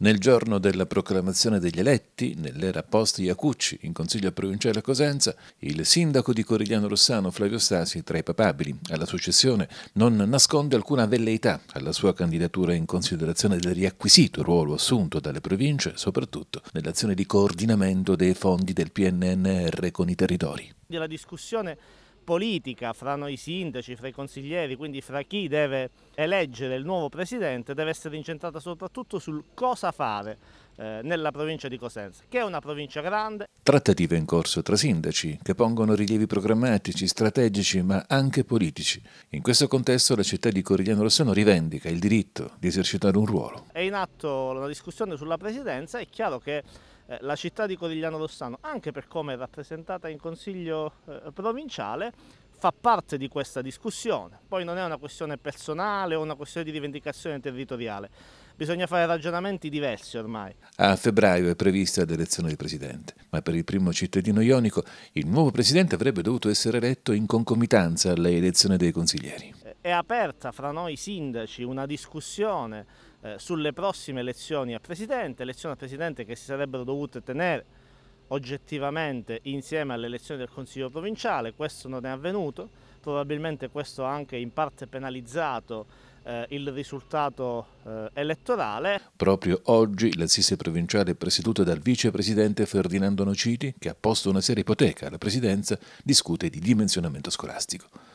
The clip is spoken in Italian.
Nel giorno della proclamazione degli eletti, nell'era post-Iacucci, in consiglio provinciale a Cosenza, il sindaco di Corigliano Rossano, Flavio Stasi, tra i papabili alla successione, non nasconde alcuna velleità alla sua candidatura in considerazione del riacquisito ruolo assunto dalle province, soprattutto nell'azione di coordinamento dei fondi del PNNR con i territori. Della discussione politica fra noi sindaci, fra i consiglieri, quindi fra chi deve eleggere il nuovo presidente, deve essere incentrata soprattutto sul cosa fare eh, nella provincia di Cosenza, che è una provincia grande. Trattative in corso tra sindaci che pongono rilievi programmatici, strategici ma anche politici. In questo contesto la città di Corigliano Rossano rivendica il diritto di esercitare un ruolo. È in atto una discussione sulla presidenza, è chiaro che eh, la città di Corigliano Rossano, anche per come è rappresentata in Consiglio eh, provinciale, fa parte di questa discussione. Poi non è una questione personale o una questione di rivendicazione territoriale. Bisogna fare ragionamenti diversi ormai. A febbraio è prevista l'elezione del presidente, ma per il primo cittadino ionico il nuovo presidente avrebbe dovuto essere eletto in concomitanza all'elezione dei consiglieri è aperta fra noi sindaci una discussione eh, sulle prossime elezioni a presidente, elezioni a presidente che si sarebbero dovute tenere oggettivamente insieme alle elezioni del Consiglio provinciale, questo non è avvenuto, probabilmente questo ha anche in parte penalizzato eh, il risultato eh, elettorale. Proprio oggi l'assise provinciale presieduta dal vicepresidente Ferdinando Nociti, che ha posto una seria ipoteca alla presidenza, discute di dimensionamento scolastico.